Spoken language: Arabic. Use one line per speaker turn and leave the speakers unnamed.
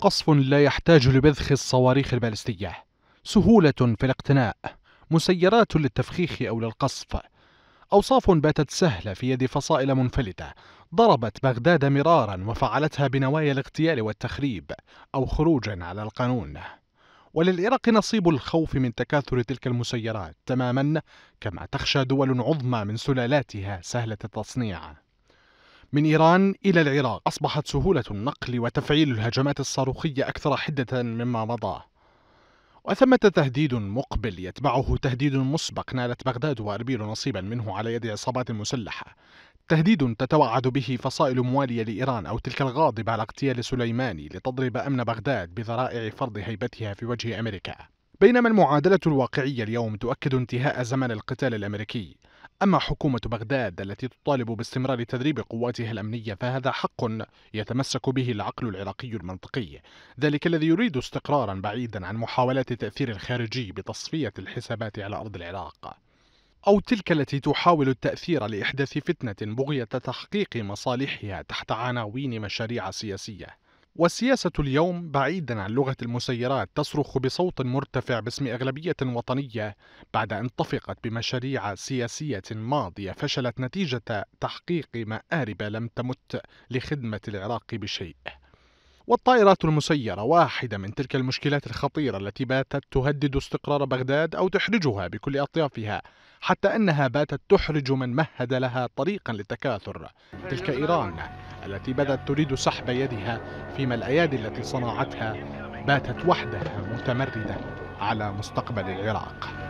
قصف لا يحتاج لبذخ الصواريخ البالستية سهولة في الاقتناء مسيرات للتفخيخ أو للقصف أوصاف باتت سهلة في يد فصائل منفلتة ضربت بغداد مرارا وفعلتها بنوايا الاغتيال والتخريب أو خروجا على القانون وللعراق نصيب الخوف من تكاثر تلك المسيرات تماما كما تخشى دول عظمى من سلالاتها سهلة التصنيع من إيران إلى العراق أصبحت سهولة النقل وتفعيل الهجمات الصاروخية أكثر حدة مما مضى وثمة تهديد مقبل يتبعه تهديد مسبق نالت بغداد وأربيل نصيبا منه على يد عصابات مسلحة تهديد تتوعد به فصائل موالية لإيران أو تلك الغاضبة على اغتيال سليماني لتضرب أمن بغداد بذرائع فرض هيبتها في وجه أمريكا بينما المعادلة الواقعية اليوم تؤكد انتهاء زمن القتال الأمريكي أما حكومة بغداد التي تطالب باستمرار تدريب قواتها الأمنية فهذا حق يتمسك به العقل العراقي المنطقي ذلك الذي يريد استقرارا بعيدا عن محاولات التأثير الخارجي بتصفية الحسابات على أرض العراق أو تلك التي تحاول التأثير لإحداث فتنة بغية تحقيق مصالحها تحت عناوين مشاريع سياسية والسياسة اليوم بعيدا عن لغة المسيرات تصرخ بصوت مرتفع باسم أغلبية وطنية بعد أن طفقت بمشاريع سياسية ماضية فشلت نتيجة تحقيق مآرب لم تمت لخدمة العراق بشيء والطائرات المسيرة واحدة من تلك المشكلات الخطيرة التي باتت تهدد استقرار بغداد أو تحرجها بكل أطيافها حتى أنها باتت تحرج من مهد لها طريقا للتكاثر تلك إيران التي بدأت تريد سحب يدها فيما الأيادي التي صنعتها باتت وحدها متمردة على مستقبل العراق